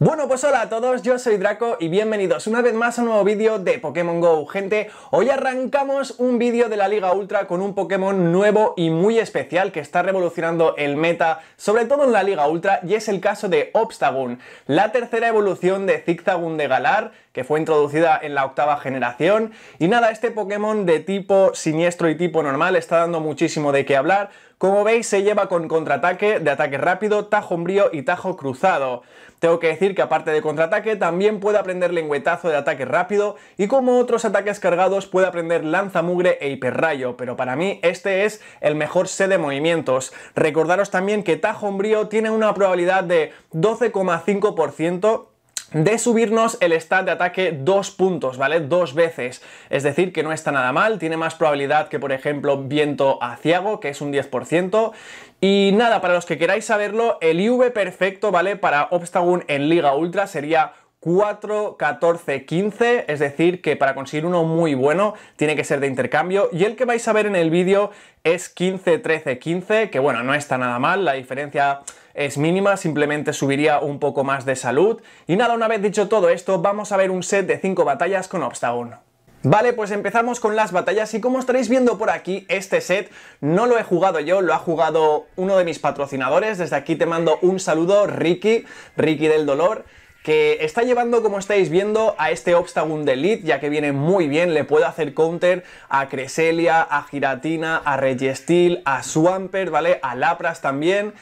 Bueno, pues hola a todos, yo soy Draco y bienvenidos una vez más a un nuevo vídeo de Pokémon GO. Gente, hoy arrancamos un vídeo de la Liga Ultra con un Pokémon nuevo y muy especial que está revolucionando el meta, sobre todo en la Liga Ultra, y es el caso de Obstagoon, la tercera evolución de Zigzagoon de Galar, que fue introducida en la octava generación. Y nada, este Pokémon de tipo siniestro y tipo normal está dando muchísimo de qué hablar, como veis, se lleva con contraataque, de ataque rápido, tajo umbrío y tajo cruzado. Tengo que decir que aparte de contraataque, también puede aprender lengüetazo de ataque rápido y como otros ataques cargados puede aprender lanza mugre e hiperrayo, pero para mí este es el mejor set de movimientos. Recordaros también que tajo umbrío tiene una probabilidad de 12,5% de subirnos el stand de ataque dos puntos, ¿vale? Dos veces. Es decir, que no está nada mal, tiene más probabilidad que, por ejemplo, viento aciago, que es un 10%. Y nada, para los que queráis saberlo, el IV perfecto, ¿vale? Para Obstagoon en Liga Ultra sería 4, 14, 15, es decir, que para conseguir uno muy bueno tiene que ser de intercambio. Y el que vais a ver en el vídeo es 15, 13, 15, que bueno, no está nada mal, la diferencia es mínima, simplemente subiría un poco más de salud. Y nada, una vez dicho todo esto, vamos a ver un set de 5 batallas con Obstagoon. Vale, pues empezamos con las batallas y como estaréis viendo por aquí, este set no lo he jugado yo, lo ha jugado uno de mis patrocinadores. Desde aquí te mando un saludo, Ricky, Ricky del Dolor que está llevando, como estáis viendo, a este Obstagoon de Elite, ya que viene muy bien, le puedo hacer counter a Creselia, a Giratina, a Registeel, a Swampert, ¿vale? A Lapras también,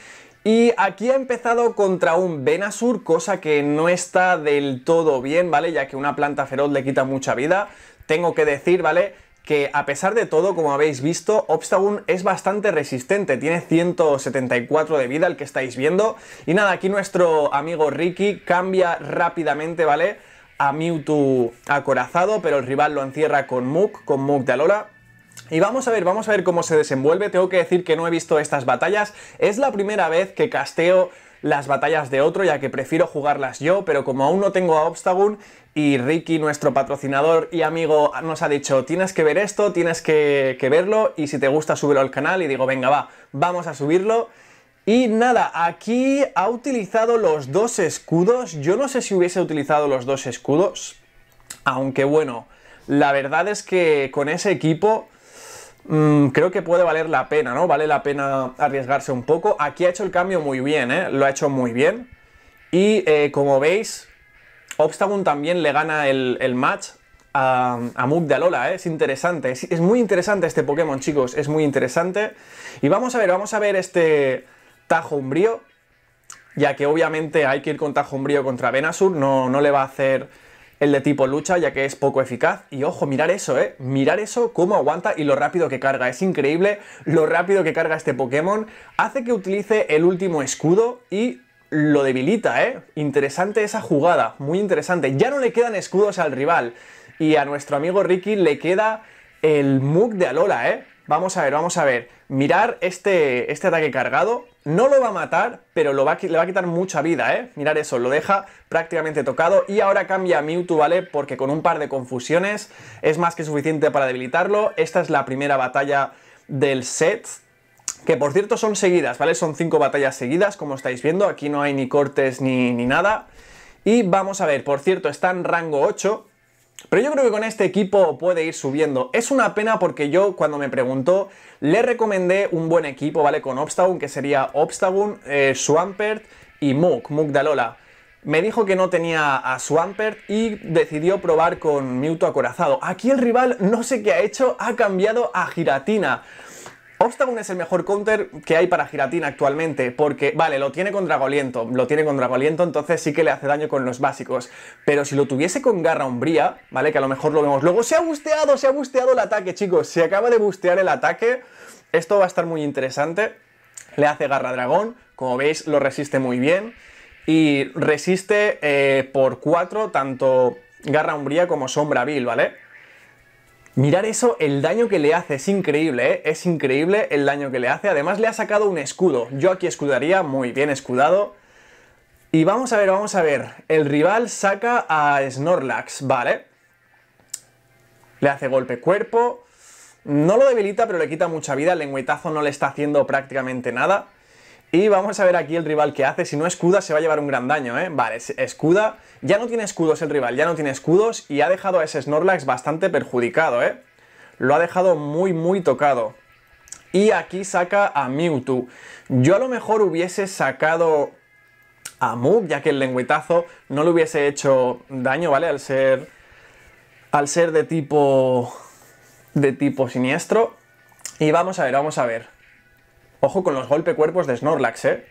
y aquí ha empezado contra un Venasur, cosa que no está del todo bien, ¿vale? Ya que una planta feroz le quita mucha vida. Tengo que decir, ¿vale? que a pesar de todo, como habéis visto, Obstagoon es bastante resistente, tiene 174 de vida, el que estáis viendo. Y nada, aquí nuestro amigo Ricky cambia rápidamente, ¿vale? A Mewtwo acorazado, pero el rival lo encierra con Mook, con Mook de Alola. Y vamos a ver, vamos a ver cómo se desenvuelve. Tengo que decir que no he visto estas batallas. Es la primera vez que casteo las batallas de otro, ya que prefiero jugarlas yo, pero como aún no tengo a Obstagoon y Ricky, nuestro patrocinador y amigo, nos ha dicho tienes que ver esto, tienes que, verlo y si te gusta subirlo al canal y digo venga va, vamos a subirlo. Y nada, aquí ha utilizado los dos escudos, yo no sé si hubiese utilizado los dos escudos, aunque bueno, la verdad es que con ese equipo Mm, creo que puede valer la pena, ¿no? Vale la pena arriesgarse un poco. Aquí ha hecho el cambio muy bien, ¿eh? Lo ha hecho muy bien. Y eh, como veis, Obstagoon también le gana el, match a, a de Alola, ¿eh? es interesante, es, muy interesante este Pokémon, chicos, es muy interesante. Y vamos a ver, vamos a ver este Tajo Umbrío, ya que obviamente hay que ir con Tajo Umbrío contra Venasur, no, no le va a hacer el de tipo lucha, ya que es poco eficaz. Y ojo, mirar eso, ¿eh? Mirar eso, cómo aguanta y lo rápido que carga. Es increíble lo rápido que carga este Pokémon. Hace que utilice el último escudo y lo debilita, ¿eh? Interesante esa jugada, muy interesante. Ya no le quedan escudos al rival. Y a nuestro amigo Ricky le queda el Mug de Alola, ¿eh? Vamos a ver, vamos a ver. Mirar este, este ataque cargado. No lo va a matar, pero lo va, le va a quitar mucha vida, ¿eh? Mirar eso, lo deja prácticamente tocado. Y ahora cambia a Mewtwo, ¿vale? Porque con un par de confusiones es más que suficiente para debilitarlo. Esta es la primera batalla del set. Que por cierto son seguidas, ¿vale? Son cinco batallas seguidas, como estáis viendo. Aquí no hay ni cortes ni, ni nada. Y vamos a ver, por cierto, está en rango 8, pero yo creo que con este equipo puede ir subiendo. Es una pena porque yo cuando me preguntó le recomendé un buen equipo, ¿vale? Con Obstagoon, que sería Obstagoon, eh, Swampert y Mook, Mook Dalola. Me dijo que no tenía a Swampert y decidió probar con Mewtwo acorazado. Aquí el rival no sé qué ha hecho, ha cambiado a Giratina. Obstagoon es el mejor counter que hay para Giratina actualmente, porque, vale, lo tiene con Dragoliento, lo tiene con Dragoliento, entonces sí que le hace daño con los básicos, pero si lo tuviese con Garra Umbría, vale, que a lo mejor lo vemos luego, se ha busteado, se ha busteado el ataque, chicos, se acaba de bustear el ataque, esto va a estar muy interesante, le hace Garra Dragón, como veis lo resiste muy bien, y resiste eh, por 4 tanto Garra Umbría como Sombra Vil, ¿vale? Mirar eso, el daño que le hace, es increíble, ¿eh? es increíble el daño que le hace. Además le ha sacado un escudo, yo aquí escudaría, muy bien escudado. Y vamos a ver, vamos a ver, el rival saca a Snorlax, vale. Le hace golpe cuerpo, no lo debilita pero le quita mucha vida, el lengüetazo no le está haciendo prácticamente nada. Y vamos a ver aquí el rival que hace. Si no escuda, se va a llevar un gran daño, ¿eh? Vale, escuda. Ya no tiene escudos el rival, ya no tiene escudos. Y ha dejado a ese Snorlax bastante perjudicado, ¿eh? Lo ha dejado muy, muy tocado. Y aquí saca a Mewtwo. Yo a lo mejor hubiese sacado a Mook, ya que el lengüetazo no le hubiese hecho daño, ¿vale? Al ser. Al ser de tipo. de tipo siniestro. Y vamos a ver, vamos a ver. Ojo con los golpe cuerpos de Snorlax, ¿eh?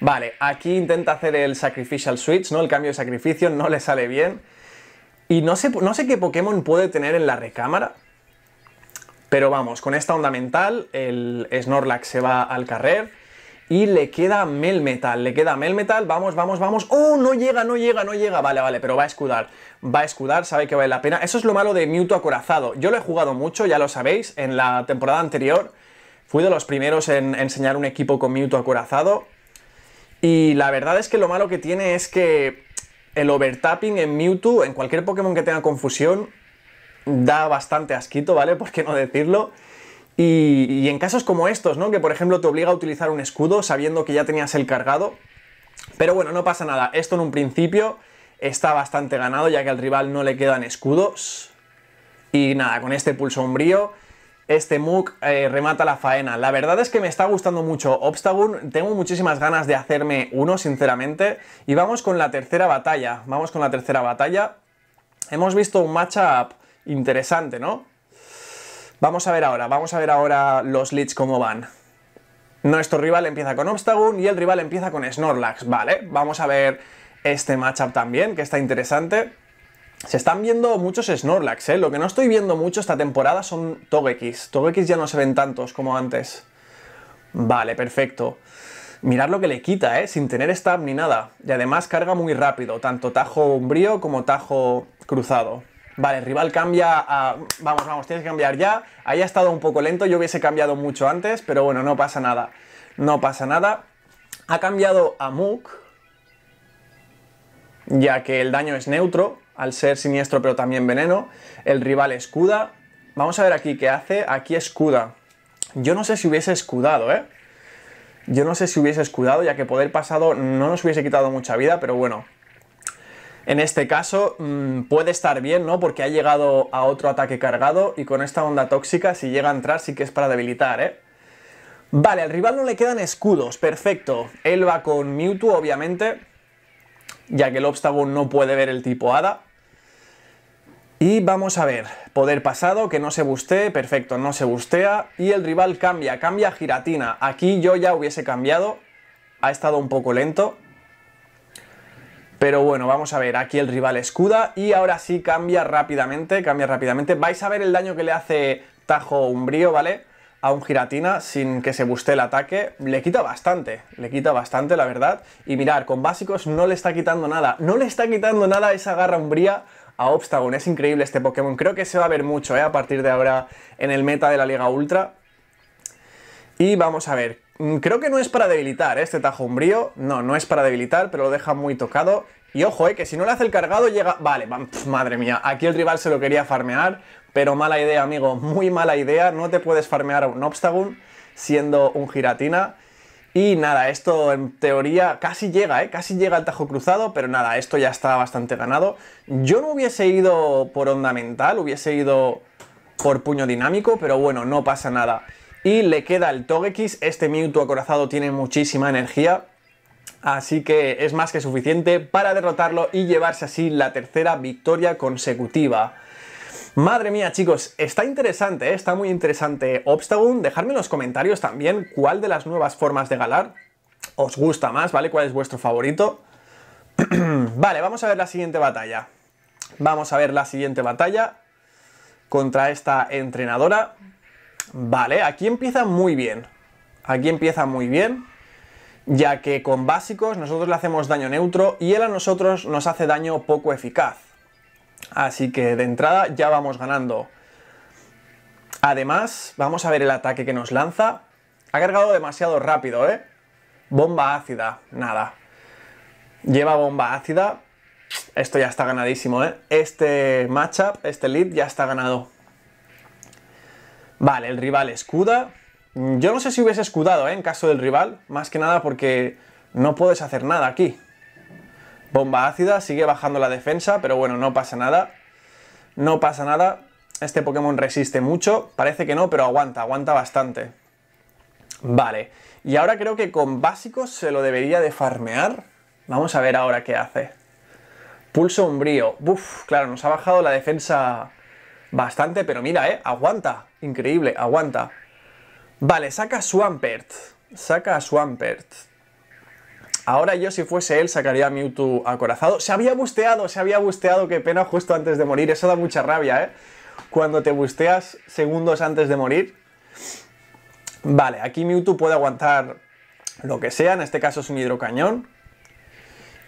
Vale, aquí intenta hacer el Sacrificial Switch, ¿no? El cambio de sacrificio, no le sale bien. Y no sé, no sé qué Pokémon puede tener en la recámara. Pero vamos, con esta onda mental, el Snorlax se va al carrer. Y le queda Melmetal, le queda Melmetal, vamos, vamos, vamos. ¡Oh, no llega, no llega, no llega! Vale, vale, pero va a escudar, va a escudar, sabe que vale la pena. Eso es lo malo de Mewtwo acorazado. Yo lo he jugado mucho, ya lo sabéis, en la temporada anterior Fui de los primeros en enseñar un equipo con Mewtwo acorazado. Y la verdad es que lo malo que tiene es que el overtapping en Mewtwo, en cualquier Pokémon que tenga confusión, da bastante asquito, ¿vale? ¿Por qué no decirlo? Y, en casos como estos, ¿no? Que por ejemplo te obliga a utilizar un escudo sabiendo que ya tenías el cargado. Pero bueno, no pasa nada. Esto en un principio está bastante ganado ya que al rival no le quedan escudos. Y nada, con este pulso sombrío este MOOC eh, remata la faena. La verdad es que me está gustando mucho Obstagoon, tengo muchísimas ganas de hacerme uno, sinceramente. Y vamos con la tercera batalla, vamos con la tercera batalla. Hemos visto un matchup interesante, ¿no? Vamos a ver ahora, vamos a ver ahora los leads cómo van. Nuestro rival empieza con Obstagoon y el rival empieza con Snorlax, ¿vale? Vamos a ver este matchup también, que está interesante. Se están viendo muchos Snorlax, ¿eh? Lo que no estoy viendo mucho esta temporada son Togekiss. Togekiss ya no se ven tantos como antes. Vale, perfecto. Mirad lo que le quita, ¿eh? Sin tener stab ni nada. Y además carga muy rápido, tanto tajo umbrío como tajo cruzado. Vale, rival cambia a... Vamos, vamos, tienes que cambiar ya. Ahí ha estado un poco lento, yo hubiese cambiado mucho antes, pero bueno, no pasa nada. No pasa nada. Ha cambiado a Muk ya que el daño es neutro, al ser siniestro pero también veneno. El rival escuda. Vamos a ver aquí qué hace. Aquí escuda. Yo no sé si hubiese escudado, ¿eh? Yo no sé si hubiese escudado, ya que poder pasado no nos hubiese quitado mucha vida, pero bueno. En este caso mm, puede estar bien, ¿no? Porque ha llegado a otro ataque cargado y con esta onda tóxica, si llega a entrar, sí que es para debilitar, ¿eh? Vale, al rival no le quedan escudos, perfecto. Él va con Mewtwo, obviamente, ya que el obstáculo no puede ver el tipo Hada. Y vamos a ver, poder pasado, que no se bustee, perfecto, no se bustea. Y el rival cambia, cambia giratina. Aquí yo ya hubiese cambiado, ha estado un poco lento. Pero bueno, vamos a ver, aquí el rival escuda y ahora sí cambia rápidamente, cambia rápidamente. Vais a ver el daño que le hace Tajo Umbrío, ¿vale? A un giratina sin que se bustee el ataque. Le quita bastante, le quita bastante, la verdad. Y mirar, con básicos no le está quitando nada. No le está quitando nada esa garra umbría a Obstagon. Es increíble este Pokémon. Creo que se va a ver mucho ¿eh? a partir de ahora en el meta de la Liga Ultra. Y vamos a ver. Mm, creo que no es para debilitar ¿eh? este Tajo Umbrío. No, no es para debilitar, pero lo deja muy tocado. Y ojo, ¿eh? que si no le hace el cargado llega... Vale, madre mía, aquí el rival se lo quería farmear, pero mala idea, amigo, muy mala idea. No te puedes farmear a un Obstagoon siendo un Giratina. Y nada, esto en teoría casi llega, ¿eh? casi llega al tajo cruzado, pero nada, esto ya está bastante ganado. Yo no hubiese ido por onda mental, hubiese ido por puño dinámico, pero bueno, no pasa nada. Y le queda el Togekiss, este Mewtwo acorazado tiene muchísima energía, así que es más que suficiente para derrotarlo y llevarse así la tercera victoria consecutiva. Madre mía, chicos, está interesante, ¿eh? está muy interesante Obstagoon. Dejadme en los comentarios también cuál de las nuevas formas de galar os gusta más, ¿vale? ¿Cuál es vuestro favorito? vale, vamos a ver la siguiente batalla. Vamos a ver la siguiente batalla contra esta entrenadora. Vale, aquí empieza muy bien. Aquí empieza muy bien, ya que con básicos nosotros le hacemos daño neutro y él a nosotros nos hace daño poco eficaz. Así que de entrada ya vamos ganando. Además, vamos a ver el ataque que nos lanza. Ha cargado demasiado rápido, ¿eh? Bomba ácida, nada. Lleva bomba ácida. Esto ya está ganadísimo, ¿eh? Este matchup, este lead ya está ganado. Vale, el rival escuda. Yo no sé si hubiese escudado, ¿eh? En caso del rival. Más que nada porque no puedes hacer nada aquí. Bomba ácida, sigue bajando la defensa, pero bueno, no pasa nada. No pasa nada. Este Pokémon resiste mucho. Parece que no, pero aguanta, aguanta bastante. Vale. Y ahora creo que con básicos se lo debería de farmear. Vamos a ver ahora qué hace. Pulso umbrío. Uf, claro, nos ha bajado la defensa bastante, pero mira, eh, aguanta. Increíble, aguanta. Vale, saca Swampert. Saca Swampert. Ahora yo si fuese él sacaría a Mewtwo acorazado. Se había busteado, se había busteado, qué pena, justo antes de morir. Eso da mucha rabia, ¿eh? Cuando te busteas segundos antes de morir. Vale, aquí Mewtwo puede aguantar lo que sea, en este caso es un hidrocañón.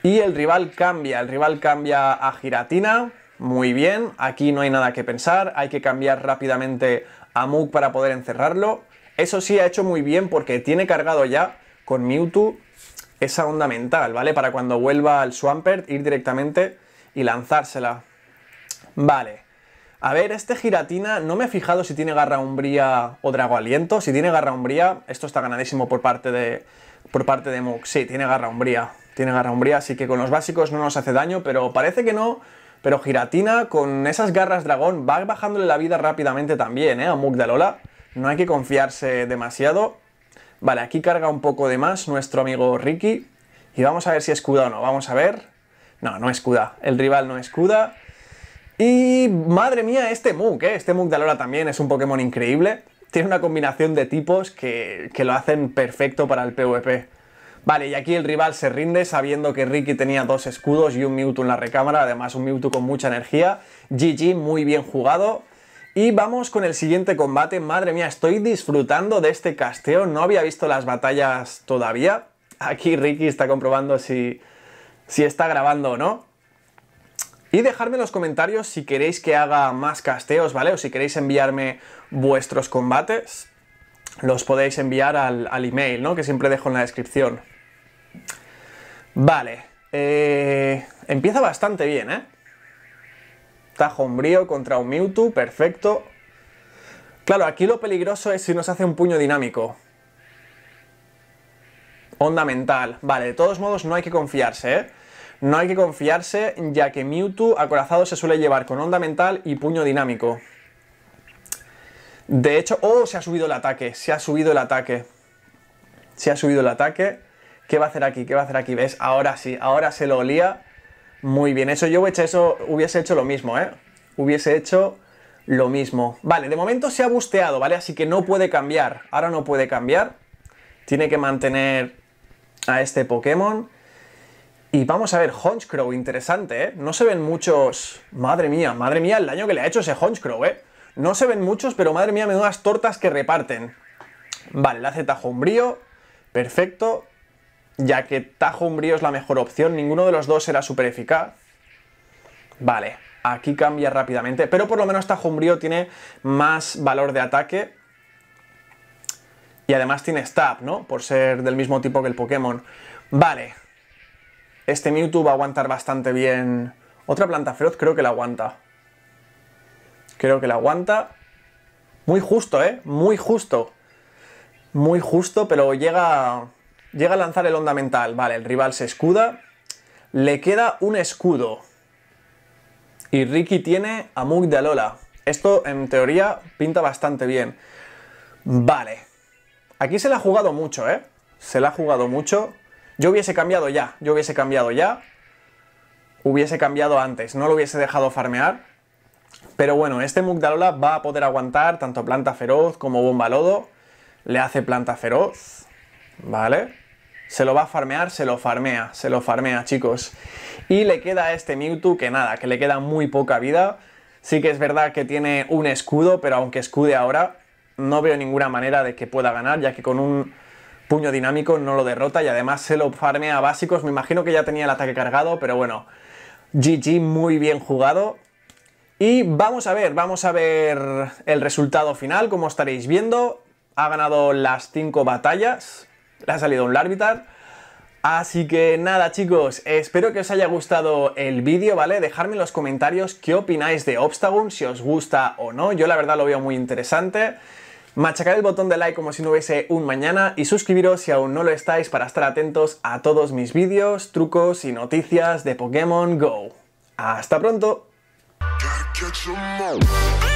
Y el rival cambia, el rival cambia a Giratina, muy bien, aquí no hay nada que pensar, hay que cambiar rápidamente a Mook para poder encerrarlo. Eso sí, ha hecho muy bien porque tiene cargado ya con Mewtwo esa onda mental, ¿vale? Para cuando vuelva al Swampert ir directamente y lanzársela. Vale. A ver, este Giratina, no me he fijado si tiene Garra Umbría o Drago Aliento. Si tiene Garra Umbría, esto está ganadísimo por parte de, por parte de Mook. Sí, tiene Garra Umbría. Tiene Garra Umbría, así que con los básicos no nos hace daño, pero parece que no. Pero Giratina, con esas garras dragón, va bajándole la vida rápidamente también, ¿eh? A Mook de Alola. No hay que confiarse demasiado. Vale, aquí carga un poco de más nuestro amigo Ricky. Y vamos a ver si escuda o no. Vamos a ver. No, no escuda. El rival no escuda. Y madre mía, este Mook, ¿eh? Este Mook de Alora también es un Pokémon increíble. Tiene una combinación de tipos que, que lo hacen perfecto para el PvP. Vale, y aquí el rival se rinde sabiendo que Ricky tenía dos escudos y un Mewtwo en la recámara, además un Mewtwo con mucha energía. GG, muy bien jugado. Y vamos con el siguiente combate. Madre mía, estoy disfrutando de este casteo. No había visto las batallas todavía. Aquí Ricky está comprobando si, si está grabando o no. Y dejadme en los comentarios si queréis que haga más casteos, ¿vale? O si queréis enviarme vuestros combates, los podéis enviar al, email, ¿no? Que siempre dejo en la descripción. Vale. Eh, empieza bastante bien, ¿eh? Tajo Hombrío contra un Mewtwo, perfecto. Claro, aquí lo peligroso es si nos hace un puño dinámico. Onda mental. Vale, de todos modos no hay que confiarse, ¿eh? No hay que confiarse, ya que Mewtwo acorazado se suele llevar con onda mental y puño dinámico. De hecho, ¡oh! Se ha subido el ataque, se ha subido el ataque. Se ha subido el ataque. ¿Qué va a hacer aquí? ¿Qué va a hacer aquí? ¿Ves? Ahora sí, ahora se lo olía. Muy bien, eso yo hecho eso, hubiese hecho lo mismo, ¿eh? Hubiese hecho lo mismo. Vale, de momento se ha busteado, ¿vale? Así que no puede cambiar. Ahora no puede cambiar. Tiene que mantener a este Pokémon. Y vamos a ver, Honchcrow, interesante, ¿eh? No se ven muchos... Madre mía, madre mía el daño que le ha hecho ese Honchcrow, ¿eh? No se ven muchos, pero madre mía, unas tortas que reparten. Vale, la Z Hombrío. Perfecto ya que Tajo Umbrío es la mejor opción, ninguno de los dos era súper eficaz. Vale, aquí cambia rápidamente, pero por lo menos Tajo Umbrío tiene más valor de ataque y además tiene stab, ¿no? Por ser del mismo tipo que el Pokémon. Vale, este Mewtwo va a aguantar bastante bien. Otra planta feroz creo que la aguanta. Creo que la aguanta. Muy justo, ¿eh? Muy justo. Muy justo, pero llega Llega a lanzar el onda mental. Vale, el rival se escuda. Le queda un escudo. Y Ricky tiene a Mug de Esto, en teoría, pinta bastante bien. Vale. Aquí se la ha jugado mucho, ¿eh? Se la ha jugado mucho. Yo hubiese cambiado ya. Yo hubiese cambiado ya. Hubiese cambiado antes. No lo hubiese dejado farmear. Pero bueno, este Mugdalola va a poder aguantar tanto planta feroz como bomba lodo. Le hace planta feroz, ¿vale? Se lo va a farmear, se lo farmea, se lo farmea, chicos. Y le queda a este Mewtwo que nada, que le queda muy poca vida. Sí que es verdad que tiene un escudo, pero aunque escude ahora, no veo ninguna manera de que pueda ganar, ya que con un puño dinámico no lo derrota y además se lo farmea básicos. Me imagino que ya tenía el ataque cargado, pero bueno, GG muy bien jugado. Y vamos a ver, vamos a ver el resultado final, como estaréis viendo. Ha ganado las 5 batallas, ha salido un Larvitar. Así que nada chicos, espero que os haya gustado el vídeo, ¿vale? Dejadme en los comentarios qué opináis de Obstagoon, si os gusta o no, yo la verdad lo veo muy interesante. Machacar el botón de like como si no hubiese un mañana y suscribiros si aún no lo estáis para estar atentos a todos mis vídeos, trucos y noticias de Pokémon GO. ¡Hasta pronto! Em